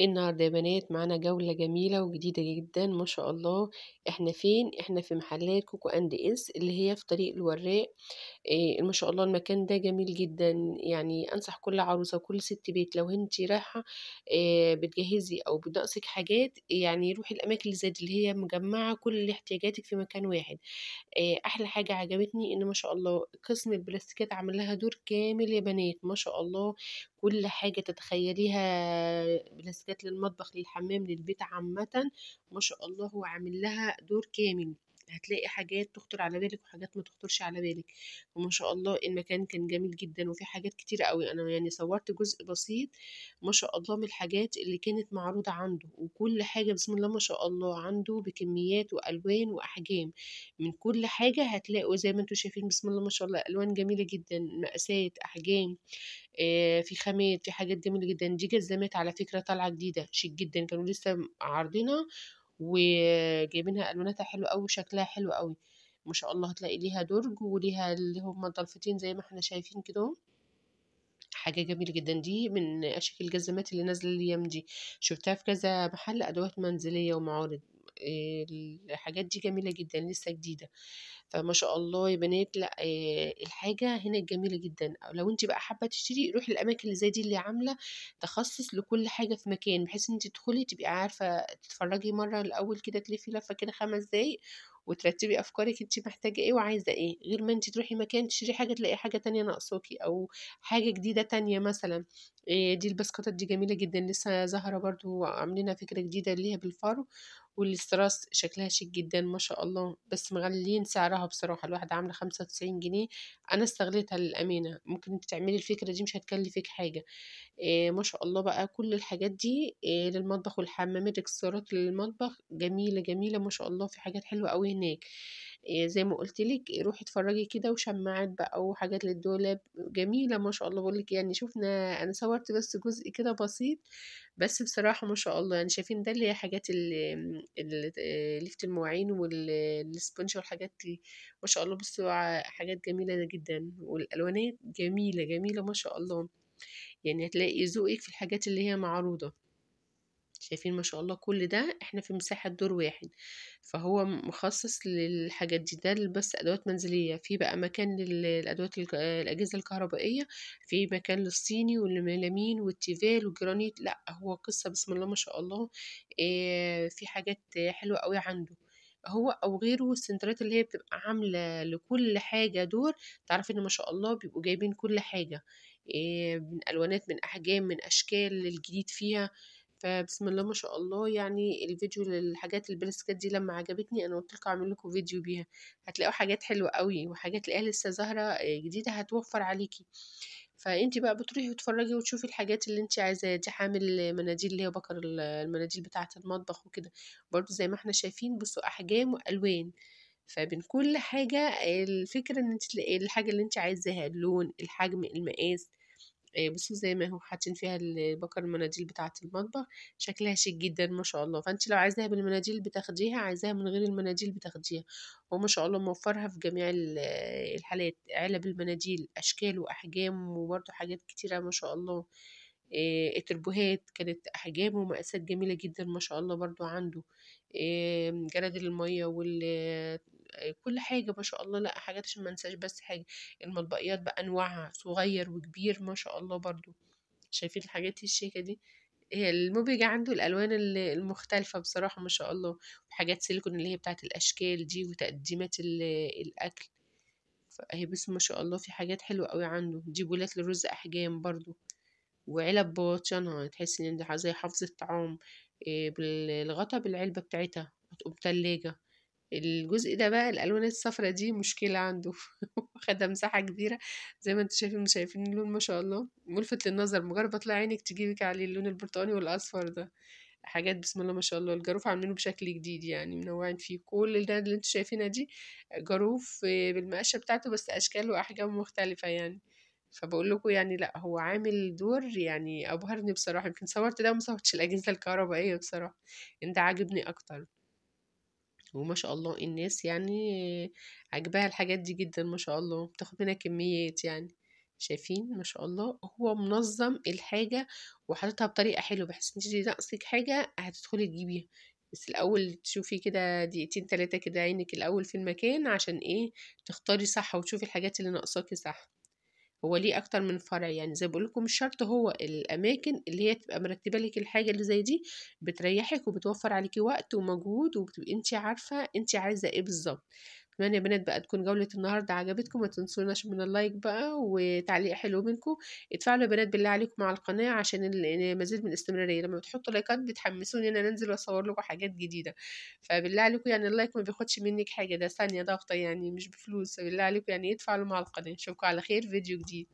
النهاردة يا بنات معانا جولة جميلة وجديدة جدا ما شاء الله احنا فين احنا في محلات كوكو اند اس اللي هي في طريق الوراق ايه ما شاء الله المكان ده جميل جدا يعني انصح كل عروسة وكل ست بيت لو انت رايحة ايه بتجهزي او بناقصك حاجات يعني روحي الاماكن اللي زي اللي هي مجمعة كل احتياجاتك في مكان واحد ايه احلى حاجة عجبتني ان ما شاء الله قسم البلاستيكات عمل لها دور كامل يا بنات ما شاء الله كل حاجة تتخيليها بلاسكات للمطبخ للحمام للبيت عامة ما شاء الله هو عامل لها دور كامل هتلاقي حاجات تخطر على بالك وحاجات ما تخطرش على بالك وما شاء الله المكان كان جميل جدا وفي حاجات كتيرة قوي انا يعني صورت جزء بسيط ما شاء الله من الحاجات اللي كانت معروضة عنده وكل حاجة بسم الله ما شاء الله عنده بكميات والوان واحجام من كل حاجة هتلاقوا زي ما انتم شايفين بسم الله ما شاء الله الوان جميلة جدا مقاسات احجام آه، في خامات في حاجات جميلة جدا دي جزمات على فكرة طالعة جديدة شيك جدا كانوا لسه عارضينها وجايبينها الوانتها حلوه قوي وشكلها حلو قوي ما شاء الله هتلاقي ليها درج وليها اللي هما الضلفتين زي ما احنا شايفين كده حاجة جميلة جدا دي من أشكال الجزمات اللي نازلة الأيام دي شفتها في كذا محل أدوات منزلية ومعارض الحاجات دي جميلة جدا لسه جديدة فما شاء الله يا بنات لا الحاجة هنا جميلة جدا لو انت بقى حابة تشتري روحي الأماكن اللي زي دي اللي عاملة تخصص لكل حاجة في مكان بحيث ان انت تدخلي تبقي عارفة تتفرجي مرة الأول كده تلفي لفة كده خمس دقايق وترتبي افكارك انت محتاجه ايه وعايزه ايه غير ما انت تروحي مكان تشتري حاجه تلاقي حاجه تانية ناقصاكي او حاجه جديده تانية مثلا إيه دي البسكوتات دي جميله جدا لسه زهره برضو عاملينها فكره جديده ليها بالفرو والاستراس شكلها شيك جدا ما شاء الله بس مغلين سعرها بصراحه الواحده عامله خمسة وتسعين جنيه انا استغليتها للامانه ممكن انت تعملي الفكره دي مش هتكلفك حاجه إيه ما شاء الله بقى كل الحاجات دي إيه للمطبخ والحمامات الاكسسوارات للمطبخ جميله جميله ما شاء الله في حاجات حلوه قوي هناك آه، زي ما قلت لك روحي اتفرجي كده وشماعات بقى وحاجات للدولاب جميله ما شاء الله بقولك يعني شفنا انا صورت بس جزء كده بسيط بس بصراحه ما شاء الله يعني شايفين ده اللي هي حاجات لفت آه، المواعين والسبونج والحاجات دي ما شاء الله بصوا حاجات جميله جدا والالوانات جميله جميله ما شاء الله يعني هتلاقي ذوقك في الحاجات اللي هي معروضه شايفين ما شاء الله كل ده احنا في مساحة دور واحد فهو مخصص للحاجات دي ده بس ادوات منزلية في بقى مكان للادوات الاجهزة الكهربائية في مكان للصيني والملامين والتيفال والجرانيت لا هو قصة بسم الله ما شاء الله في حاجات حلوة قوي عنده هو او غيره السنترات اللي هي بتبقى عامله لكل حاجه دور تعرف ان ما شاء الله بيبقوا جايبين كل حاجه من الوانات من احجام من اشكال الجديد فيها فبسم الله ما شاء الله يعني الفيديو للحاجات البلاستيكات دي لما عجبتني انا قلت لكم اعمل لكم فيديو بيها هتلاقوا حاجات حلوه قوي وحاجات لقاها لسه ظاهره آه، جديده هتوفر عليكي فانت بقى بتروحي وتتفرجي وتشوفي الحاجات اللي انت عايزاها دي حامل مناديل اللي هي بكر المناديل بتاعه المطبخ وكده برضو زي ما احنا شايفين بصوا احجام والوان فبين كل حاجه الفكره ان انت تلاقي الحاجه اللي انت عايزاها اللون الحجم المقاس بصوا زي ما هو حاطين فيها البكر المناديل بتاعه المطبخ شكلها شيك جدا ما شاء الله فانت لو عايزاها بالمناديل بتاخديها عايزاها من غير المناديل بتاخديها وما شاء الله موفرها في جميع الحالات علب المناديل اشكال واحجام وبرده حاجات كتيره ما شاء الله إيه التربوهات كانت احجام ومقاسات جميله جدا ما شاء الله برضو عنده إيه آمم، جرادل الميه وال كل حاجة ما شاء الله لا حاجات عشان منساش بس حاجة المطبقيات بأنواعها صغير وكبير ما شاء الله برضو شايفين الحاجات الشيكة دي المبهج عنده الألوان المختلفة بصراحة ما شاء الله وحاجات سيليكون اللي هي بتاعة الأشكال دي وتقديمات الأكل فهي بس ما شاء الله في حاجات حلوة قوي عنده دي بولات للرز أحجام برضو وعلب بواطيانها تحس ان دي زي حفظ طعام بالغطا بالعلبة بتاعتها وتقوم تلاجة الجزء ده بقى الالوان الصفرة دي مشكلة عنده واخدة مساحة كبيرة زي ما انتوا شايفين شايفين اللون ما شاء الله ملفت للنظر مجرد ما عينك تجيبك عليه اللون البرتقاني والاصفر ده حاجات بسم الله ما شاء الله الجروف عاملينه بشكل جديد يعني منوعين فيه كل ده اللي انتوا شايفينها دي جروف بالمقاشة بتاعته بس اشكال واحجام مختلفه يعني فبقول لكم يعني لا هو عامل دور يعني ابهرني بصراحه يمكن صورت ده وما صورتش الاجهزه الكهربائيه بصراحه انت عاجبني اكتر وما شاء الله الناس يعني عجبها الحاجات دي جدا ما شاء الله بتاخد منها كميات يعني شايفين ما شاء الله هو منظم الحاجة وحاططها بطريقة حلوة بحيث انت ناقصك حاجة هتدخلي تجيبيها بس الأول تشوفي كده دقيقتين تلاتة كده عينك الأول في المكان عشان ايه تختاري صح وتشوفي الحاجات اللي ناقصاكي صح هو ليه اكتر من فرع يعني زي بقول لكم مش شرط هو الاماكن اللي هي تبقى مرتبه لك الحاجه اللي زي دي بتريحك وبتوفر عليكي وقت ومجهود وبتبقي انت عارفه انت عايزه ايه بالظبط اتمنى يا بنات بقى تكون جولة النهاردة عجبتكم ما تنسوناش من اللايك بقى وتعليق حلو منكم اتفعلوا يا بنات بالله عليكم على القناة عشان مزيد من الاستمرارية لما بتحطوا لايكات بتحمسوني ان انا انزل واصور لكم حاجات جديدة فبالله عليكم يعني اللايك ما بياخدش منك حاجة ده ثانية ضغطة يعني مش بفلوس بالله عليكم يعني اتفعلوا مع القناة نشوفكم على خير فيديو جديد